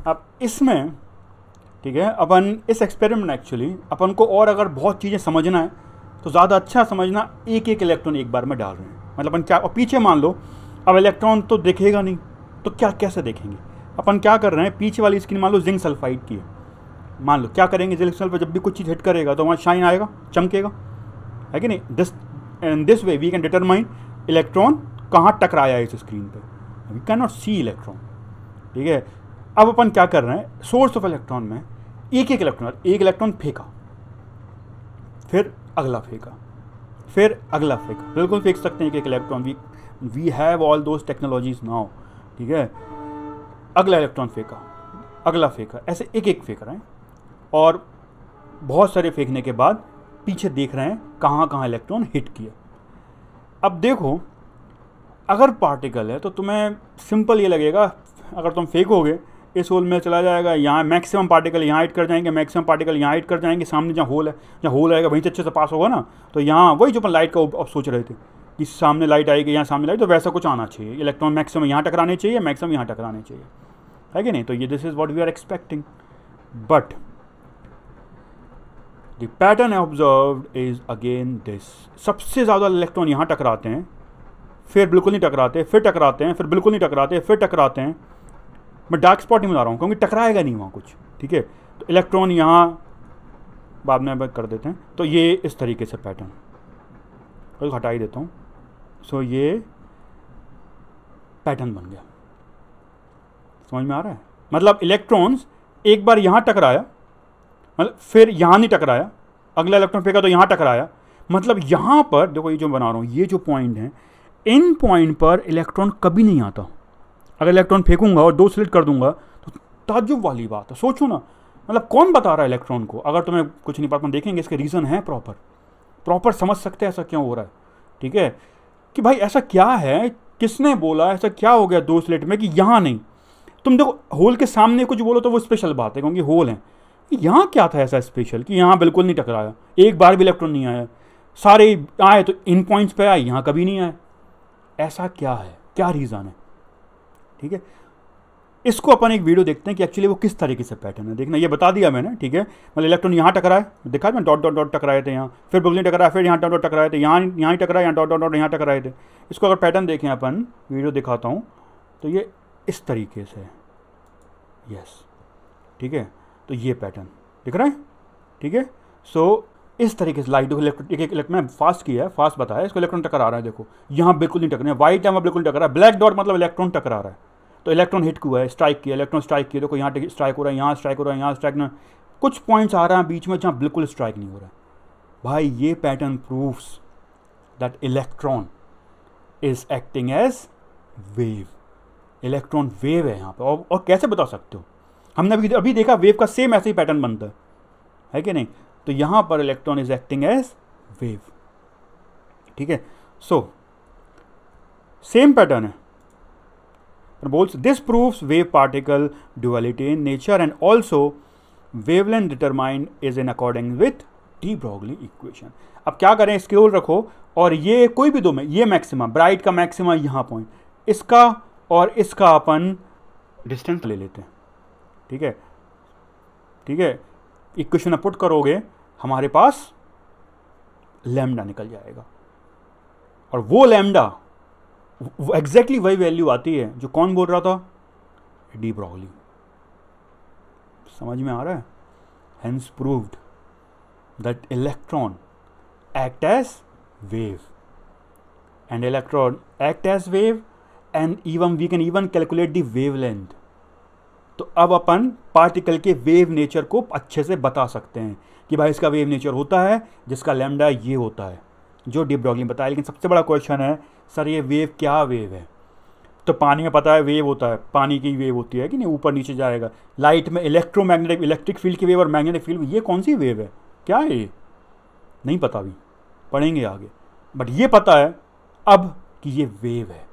अब इसमें ठीक है अपन इस एक्सपेरिमेंट एक्चुअली अपन को और अगर बहुत चीज़ें समझना है तो ज़्यादा अच्छा समझना एक एक इलेक्ट्रॉन एक बार में डाल रहे हैं मतलब अपन क्या और पीछे मान लो अब इलेक्ट्रॉन तो देखेगा नहीं तो क्या कैसे देखेंगे अपन क्या कर रहे हैं पीछे वाली स्क्रीन मान लो जिंक सल्फाइड की है मान लो क्या करेंगे जेलेक्सल पर जब भी कुछ चीज़ हिट करेगा तो वहाँ शाइन आएगा चमकेगा है कि नहीं this and this way we can determine electron कहाँ टकराया है इस स्क्रीन पर we can not see electron ठीक है अब अपन क्या कर रहे हैं सोर्स ऑफ इलेक्ट्रॉन में एक एक इलेक्ट्रॉन एक इलेक्ट्रॉन फेंका फिर अगला फेंका फिर अगला फेंका बिल्कुल फेंक सकते हैं एक एक electron we we have all those technologies now ठीक है अगला इलेक्ट्रॉन फेंका अगला फेंका ऐसे एक एक फेंक रहे हैं और बहुत सारे फेंकने के बाद पीछे देख रहे हैं कहाँ कहाँ इलेक्ट्रॉन हिट किया अब देखो अगर पार्टिकल है तो तुम्हें सिंपल ये लगेगा अगर तुम फेंकोगे इस होल में चला जाएगा यहाँ मैक्सिमम पार्टिकल यहाँ हिट कर जाएंगे मैक्सिमम पार्टिकल यहाँ हिट कर जाएंगे सामने जहाँ होल है जहाँ होल आएगा वहीं से अच्छे से पास होगा ना तो यहाँ वही जो अपन लाइट का अब सोच रहे थे कि सामने लाइट आएगी यहाँ सामने लाइट तो वैसा कुछ आना चाहिए इलेक्ट्रॉन मैक्सिमम यहाँ टकराने चाहिए मैक्सिमम यहाँ टकराने चाहिए है कि नहीं तो ये this is what we are expecting but the pattern observed is again this सबसे ज़्यादा इलेक्ट्रॉन यहाँ टकराते हैं फिर बिल्कुल नहीं टकराते फिर टकराते हैं फिर बिल्कुल नहीं टकराते फिर टकराते हैं मैं डार्क स्पॉट नहीं बना रहा हूँ क्योंकि टकराएगा नहीं वहाँ कुछ ठीक है तो इलेक्ट्रॉन यहाँ बाद में कर देते हैं तो ये इस तरीके से पैटर्न तो हटा ही देता हूँ सो so, ये पैटर्न बन गया समझ में आ रहा है मतलब इलेक्ट्रॉन्स एक बार यहाँ टकराया मतलब फिर यहाँ नहीं टकराया अगला इलेक्ट्रॉन फेंका तो यहाँ टकराया मतलब यहाँ पर देखो ये जो बना रहा हूँ ये जो पॉइंट है इन पॉइंट पर इलेक्ट्रॉन कभी नहीं आता अगर इलेक्ट्रॉन फेंकूंगा और दो सिलेक्ट कर दूंगा तो ताजुब वाली बात है सोचो ना मतलब कौन बता रहा है इलेक्ट्रॉन को अगर तुम्हें कुछ नहीं पता देखेंगे इसके रीज़न है प्रॉपर प्रॉपर समझ सकते हैं ऐसा क्यों हो रहा है ठीक है कि भाई ऐसा क्या है किसने बोला ऐसा क्या हो गया दो स्लेट में कि यहाँ नहीं तुम देखो होल के सामने कुछ बोलो तो वो स्पेशल बात है क्योंकि होल है यहाँ क्या था ऐसा स्पेशल कि यहाँ बिल्कुल नहीं टकराया एक बार भी इलेक्ट्रॉन नहीं आया सारे आए तो इन पॉइंट्स पे आए यहाँ कभी नहीं आए ऐसा क्या है क्या रीज़न है ठीक है इसको अपन एक वीडियो देखते हैं कि एक्चुअली वो किस तरीके से पैटर्न है देखना ये बता दिया मैंने ठीक है मतलब इलेक्ट्रॉन यहाँ टकराए दिखा मैं डॉट डॉट डॉट टकराए थे यहाँ फिर बुबली टकराया फिर यहाँ डॉट डॉट टकराए थे यहाँ यहाँ ही टकराए यहाँ डॉट डॉट डॉट यहाँ टकराए थे इसको अगर पैटर्न देखें अपन वीडियो दिखाता हूँ तो ये इस तरीके से है यस ठीक है तो ये पैटर्न दिख रहे हैं ठीक है सो इस तरीके से लाइट देखो इलेक्ट्रॉन एक एक इलेक्ट्रॉन फास्ट किया है फास्ट बताया इसको इलेक्ट्रॉन टकरा रहा है देखो यहाँ बिल्कुल नहीं टकरा वाइट है वहाँ बिल्कुल टकरा है ब्लैक डॉट मतलब इलेक्ट्रॉन टकरा रहा है तो इलेक्ट्रॉन हिट हुआ है स्ट्राइक किया इलेक्ट्रॉन स्ट्राइक किया देखो यहाँ स्ट्राइक हो रहा है यहाँ स्ट्राइक हो रहा है यहाँ स्ट्राइक ना कुछ पॉइंट्स आ रहे हैं बीच में जहाँ बिल्कुल स्ट्राइक नहीं हो रहा है भाई ये pattern proves that electron is acting as wave electron wave है यहाँ पर और कैसे बता सकते हो हमने अभी अभी देखा वेव का सेम ऐसे ही पैटर्न बनता है है कि नहीं तो यहाँ पर electron is acting as wave ठीक है सो सेम पैटर्न है बोल्स this proves wave particle duality in nature and also wavelength determined is in according with de Broglie equation अब क्या करें स्क्रोल रखो और ये कोई भी दो में ये मैक्सिमा ब्राइट का मैक्सिमा यहाँ पॉइंट इसका और इसका अपन डिस्टेंस ले लेते हैं ठीक है ठीक है इक्वेशन अपुट करोगे हमारे पास लेमडा निकल जाएगा और वो लेमडा एग्जैक्टली वही वैल्यू आती है जो कौन बोल रहा था डी ब्रॉगली समझ में आ रहा है hence proved that electron act as wave and electron act as wave and even we can even calculate the wavelength तो अब अपन पार्टिकल के वेव नेचर को अच्छे से बता सकते हैं कि भाई इसका वेव नेचर होता है जिसका लेमडा ये होता है जो डिब्रॉगली बताया लेकिन सबसे बड़ा क्वेश्चन है सर ये वेव क्या वेव है तो पानी में पता है वेव होता है पानी की वेव होती है कि नहीं ऊपर नीचे जाएगा लाइट में इलेक्ट्रोमैग्नेटिक इलेक्ट्रिक फील्ड की वेव और मैग्नेटिक फील्ड ये कौन सी वेव है क्या है ये नहीं पता अभी पढ़ेंगे आगे बट ये पता है अब कि ये वेव है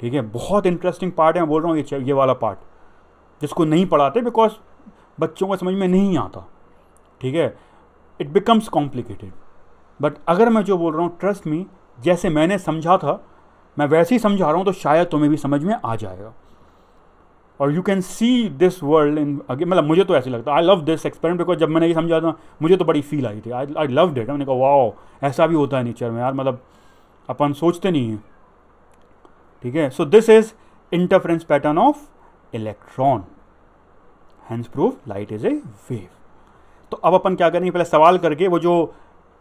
ठीक है बहुत इंटरेस्टिंग पार्ट है मैं बोल रहा हूँ ये ये वाला पार्ट जिसको नहीं पढ़ाते बिकॉज बच्चों को समझ में नहीं आता ठीक है इट बिकम्स कॉम्प्लिकेटेड बट अगर मैं जो बोल रहा हूँ ट्रस्ट मी जैसे मैंने समझा था मैं वैसे ही समझा रहा हूँ तो शायद तुम्हें भी समझ में आ जाएगा और you can see this world in मतलब मुझे तो ऐसे लगता है I love this experiment because जब मैंने ये समझा था मुझे तो बड़ी फील आई थी आई आई लव डेट मैंने कहा वाओ ऐसा भी होता है नेचर में यार मतलब अपन सोचते नहीं हैं ठीक है so this is interference pattern of electron hence proof light is a wave तो अब अपन क्या करेंगे पहले सवाल करके वो जो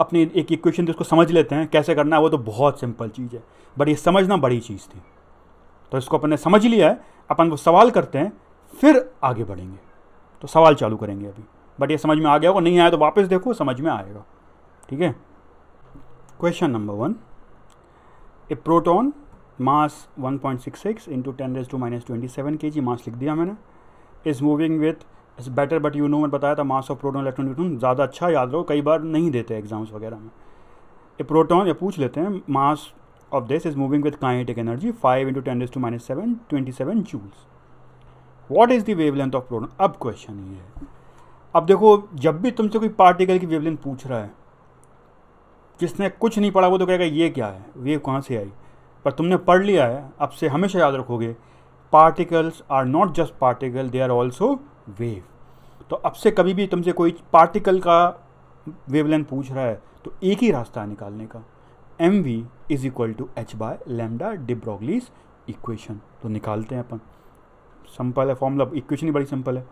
अपनी एक इक्वेशन थी उसको समझ लेते हैं कैसे करना है वो तो बहुत सिंपल चीज़ है बट ये समझना बड़ी चीज़ थी तो इसको अपन ने समझ लिया है अपन वो सवाल करते हैं फिर आगे बढ़ेंगे तो सवाल चालू करेंगे अभी बट ये समझ में आ गया होगा नहीं आया तो वापस देखो समझ में आएगा ठीक है question number one a proton mass 1.66 point six six into ten raise to minus twenty seven K G mass लिख दिया मैंने is moving with is better but you know मैंने बताया था mass of proton electron neutron ज़्यादा अच्छा याद रहो कई बार नहीं देते एग्जाम्स वगैरह में ये प्रोटोन ये पूछ लेते हैं mass of this is moving with kinetic energy five into ten raise to minus seven twenty seven joules what is the length of proton अब क्वेश्चन ये है अब देखो जब भी तुमसे कोई पार्टिकल की वेवलेंथ पूछ रहा है जिसने कुछ नहीं पढ़ा वो तो कहेगा ये क्या है वेव कहाँ से आई पर तुमने पढ़ लिया है अब से हमेशा याद रखोगे particles are not just particle they are also wave तो अब से कभी भी तुमसे कोई पार्टिकल का वेवलेंथ पूछ रहा है तो एक ही रास्ता है निकालने का M V is equal to H by lambda de Broglie's equation तो निकालते हैं अपन सिंपल है फॉर्मला इक्वेशन ही बड़ी सिंपल है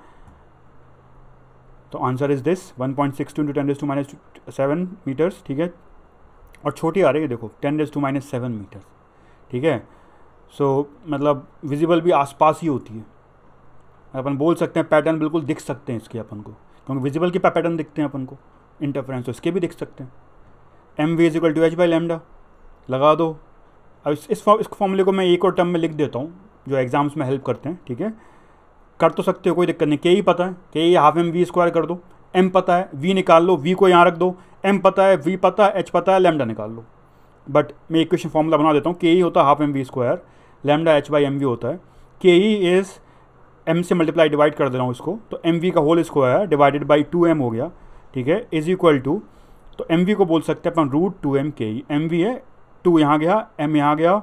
तो answer is this 1.62 point six two into ten raise to minus seven metres ठीक है और छोटी आ रही है देखो ten raise to minus seven metres ठीक है सो मतलब विजिबल भी आसपास ही होती है अपन बोल सकते हैं पैटर्न बिल्कुल दिख सकते हैं इसके अपन को क्योंकि विजिबल के पैटर्न दिखते हैं अपन को इंटरफ्रेंस तो इसके भी दिख सकते हैं M V is equal to H by lambda लगा दो अब इस इस, फॉर्म, इस फॉर्मूले को मैं एक और टर्म में लिख देता हूँ जो एग्ज़ाम्स में हेल्प करते हैं ठीक है कर तो सकते हो कोई दिक्कत नहीं के ही पता है के ही हाफ एम वी स्क्वायर कर दो एम पता है वी निकाल लो वी को यहाँ रख दो एम पता है वी पता है एच पता है लेमडा निकाल लो बट मैं इक्वेशन फॉर्मूला बना देता हूँ के ई e होता है half M V square lambda H by M V होता है के ई इज़ एम से मल्टीप्लाई डिवाइड कर दे रहा हूँ इसको तो एम वी का whole square divided by two M हो गया ठीक है इज इक्वल टू तो एम वी को बोल सकते हैं अपन root two M K E M V है टू यहाँ गया एम यहाँ गया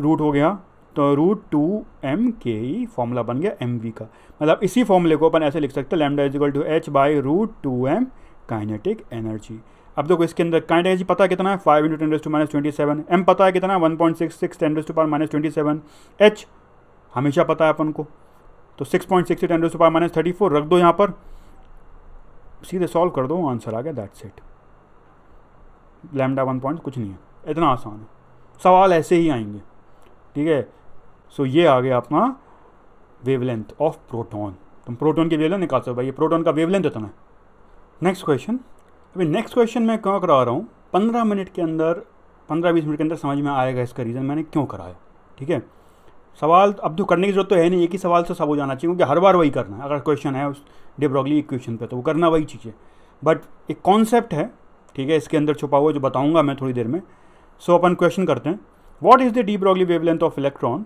रूट हो गया तो रूट टू एम के ई फॉर्मूला बन गया एम वी का मतलब इसी फॉर्मूले को अपन ऐसे लिख सकते हैं lambda is equal to H by root two M kinetic energy अब देखो इसके अंदर काइंट एनर्जी पता है कितना है five into ten to minus twenty seven M पता है कितना one point six six ten to par minus twenty seven H हमेशा पता है अपन को तो six point six ten to par minus thirty four रख दो यहाँ पर सीधे सॉल्व कर दो आंसर आ गया that set lambda one point कुछ नहीं है इतना आसान है सवाल ऐसे ही आएंगे ठीक है सो ये आ गया अपना वेवलेंथ ऑफ प्रोटोन तुम प्रोटोन की वेवलेंथ निकाल सकते हो भाई ये का का वेवलेंथ इतना है नेक्स्ट क्वेश्चन अभी नेक्स्ट क्वेश्चन मैं क्यों करा रहा हूँ पंद्रह मिनट के अंदर पंद्रह बीस मिनट के अंदर समझ में आएगा इसका रीज़न मैंने क्यों कराया ठीक है सवाल अब तो करने की जरूरत तो है नहीं एक ही सवाल से सब हो जाना चाहिए क्योंकि हर बार वही करना है अगर क्वेश्चन है उस डिब्रॉगली इक्वेशन पे तो वो करना वही चीज़ है बट एक कॉन्सेप्ट है ठीक है इसके अंदर छुपा हुआ जो बताऊंगा मैं थोड़ी देर में सो so, अपन क्वेश्चन करते हैं what is the wave wavelength of electron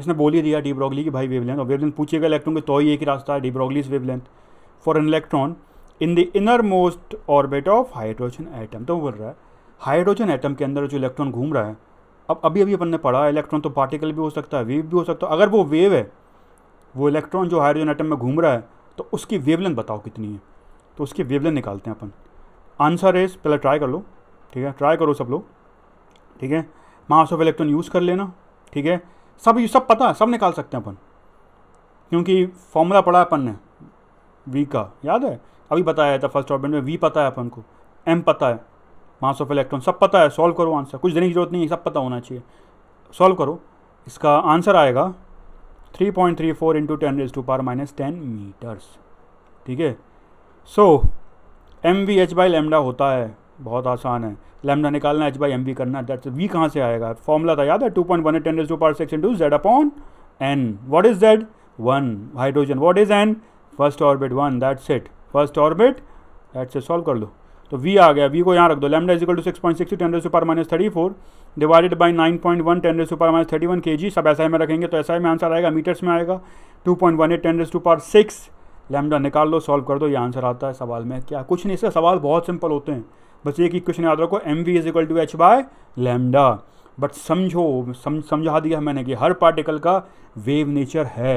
इसने बोल ही दिया डी ब्रॉगली की भाई वेवलेंथ और वेवलेंथ पूछिएगा इलेक्ट्रॉन के तो ही एक ही रास्ता है Broglie is wavelength for an electron in the innermost orbit of hydrogen atom तो बोल रहा है हाइड्रोजन एटम के अंदर जो इलेक्ट्रॉन घूम रहा है अब अभी अभी अपन ने पढ़ा इलेक्ट्रॉन तो पार्टिकल भी हो सकता है वेव भी हो सकता है अगर वो वेव है वो इलेक्ट्रॉन जो हाइड्रोजन आइटम में घूम रहा है तो उसकी वेवलेंथ बताओ कितनी है तो उसकी वेवलेंथ निकालते हैं अपन आंसर है पहले ट्राई कर लो ठीक है ट्राई करो सब लोग ठीक है मास ऑफ इलेक्ट्रॉन यूज़ कर लेना ठीक है सब ये सब पता है सब निकाल सकते हैं अपन क्योंकि फॉर्मूला पढ़ा है अपन ने वी का याद है अभी बताया था फर्स्ट ऑर्बिट में वी पता है अपन को एम पता है मास ऑफ इलेक्ट्रॉन सब पता है सॉल्व करो आंसर कुछ देने की जरूरत नहीं है सब पता होना चाहिए सॉल्व करो इसका आंसर आएगा 3.34 point three four into ten raise to par minus ten metres ठीक है so M V H by lambda होता है बहुत आसान है लेमडा निकालना एच बाई एम वी करना दैट्स वी कहाँ से आएगा फॉर्मूला था याद है two point one ten raise to पार six into Z upon N what is Z one hydrogen what is N first orbit one that's it first orbit at से सॉल्व कर लो तो वी आ गया वी को यहाँ रख दो lambda is equal to six point six ten raise super minus thirty four divided by nine point one ten raise super minus thirty one K G सब ऐसा में रखेंगे तो ऐसा में आंसर आएगा मीटर्स में आएगा two point one eight ten raise to पार सिक्स लेमडा निकाल लो सॉल्व कर दो ये आंसर आता है सवाल में क्या कुछ नहीं इसका सवाल बहुत सिंपल होते हैं बस एक ही क्वेश्चन याद रखो M V is equal to H by lambda but समझो समझा दिया मैंने कि हर पार्टिकल का वेव नेचर है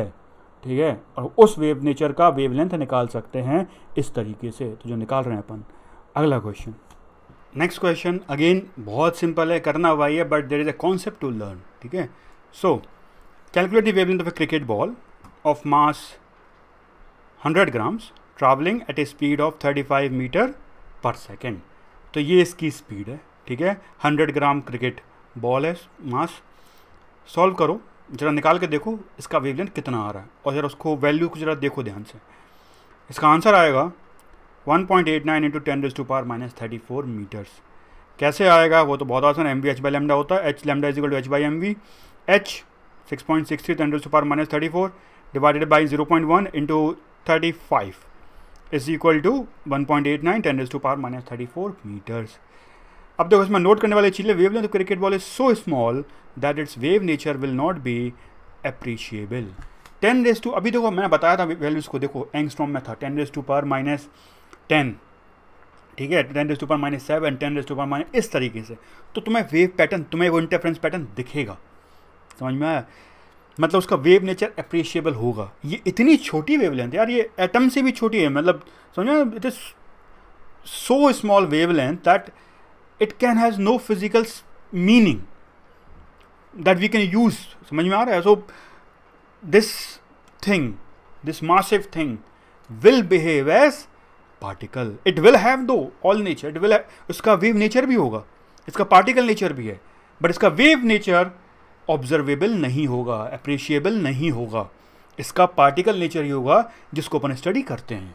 ठीक है और उस वेव नेचर का वेव लेंथ निकाल सकते हैं इस तरीके से तो जो निकाल रहे हैं अपन अगला क्वेश्चन नेक्स्ट क्वेश्चन अगेन बहुत सिंपल है करना हुआ है but there is a concept to learn ठीक है so calculate wavelength of a cricket ball of mass 100 grams travelling at a speed of 35 metre per second तो ये इसकी स्पीड है ठीक है 100 ग्राम क्रिकेट बॉल है मास सॉल्व करो ज़रा निकाल के देखो इसका वेवलेंथ कितना आ रहा है और ज़रा उसको वैल्यू को ज़रा देखो ध्यान से इसका आंसर आएगा 1.89 point eight nine into ten to par minus thirty four metres कैसे आएगा वो तो बहुत आसान M V H by lambda होता है H lambda is equal to H by M V H six point six three ten to par minus thirty four divided by zero point one into thirty five is equal to one point eight nine ten to par minus thirty four metres अब देखो इसमें नोट करने वाले चीज़ें wave length cricket ball is so small that it's wave nature will not be appreciable ten raise to अभी देखो मैंने बताया था वैल्यूज़ को देखो एंगस्ट्रॉम में था ten raise to power minus ten ठीक है ten raise to power minus seven ten raise to power minus इस तरीके से तो तुम्हें वेव पैटर्न तुम्हें वो इंटरफ्रेंस पैटर्न दिखेगा समझ में आया मतलब उसका वेव नेचर अप्रिशिएबल होगा ये इतनी छोटी वेव लेंथ यार ये एटम से भी छोटी है मतलब समझो it is so small wave length that it can has no physical meaning that we can use समझ में आ रहा है so this thing this massive thing will behave as particle it will have dual nature it will इसका वेव नेचर भी होगा इसका पार्टिकल नेचर भी है बट इसका वेव नेचर ऑब्जर्वेबल नहीं होगा अप्रिशिएबल नहीं होगा इसका पार्टिकल नेचर ही होगा जिसको अपन स्टडी करते हैं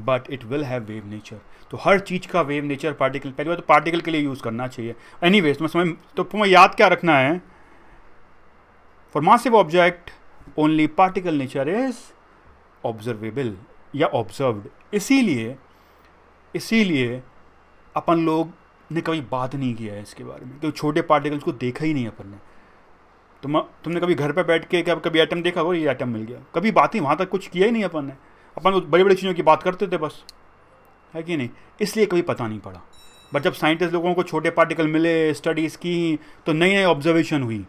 but it will have wave nature तो हर चीज़ का वेव नेचर पार्टिकल पहली बार तो पार्टिकल के लिए यूज़ करना चाहिए एनी वेज तो समझ तो तुम्हें याद क्या रखना है for massive object only particle nature is observable या ऑब्जर्व इसीलिए इसीलिए अपन लोग ने कभी बात नहीं किया है इसके बारे में क्योंकि छोटे पार्टिकल्स को देखा ही नहीं अपन ने तुम तो तुमने कभी घर पर बैठ के कभी एटम देखा हो ये एटम मिल गया कभी बात ही वहाँ तक कुछ किया ही नहीं अपन ने अपन बड़ी बड़ी चीज़ों की बात करते थे बस है कि नहीं इसलिए कभी पता नहीं पड़ा बट जब साइंटिस्ट लोगों को छोटे पार्टिकल मिले स्टडीज़ की तो नई नई ऑब्जर्वेशन हुई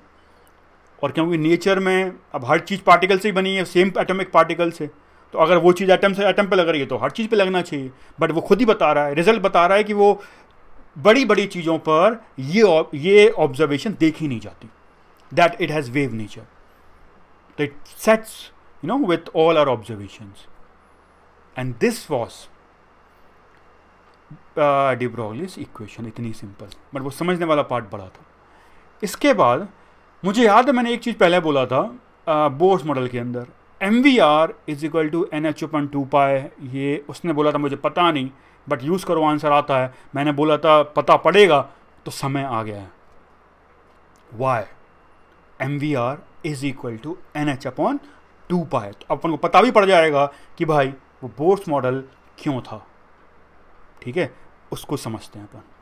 और क्योंकि नेचर में अब हर चीज़ पार्टिकल से ही बनी है सेम एटमिक पार्टिकल से तो अगर वो चीज़ एटम से एटम पे लग रही है तो हर चीज़ पे लगना चाहिए बट वो खुद ही बता रहा है रिजल्ट बता रहा है कि वो बड़ी बड़ी चीज़ों पर ये ये ऑब्जर्वेशन देखी नहीं जाती that it has wave nature तो it sets you know with all our observations and this was de Broglie's equation इतनी सिंपल बट वो समझने वाला पार्ट बड़ा था इसके बाद मुझे याद है मैंने एक चीज़ पहले बोला था बोर्स uh, मॉडल के अंदर M V R is equal to N H upon two pi ये उसने बोला था मुझे पता नहीं बट यूज़ करो आंसर आता है मैंने बोला था पता पड़ेगा तो समय आ गया है why M V R is equal to N H upon two pi तो अपन को पता भी पड़ जाएगा कि भाई वो बोर्स मॉडल क्यों था ठीक है उसको समझते हैं अपन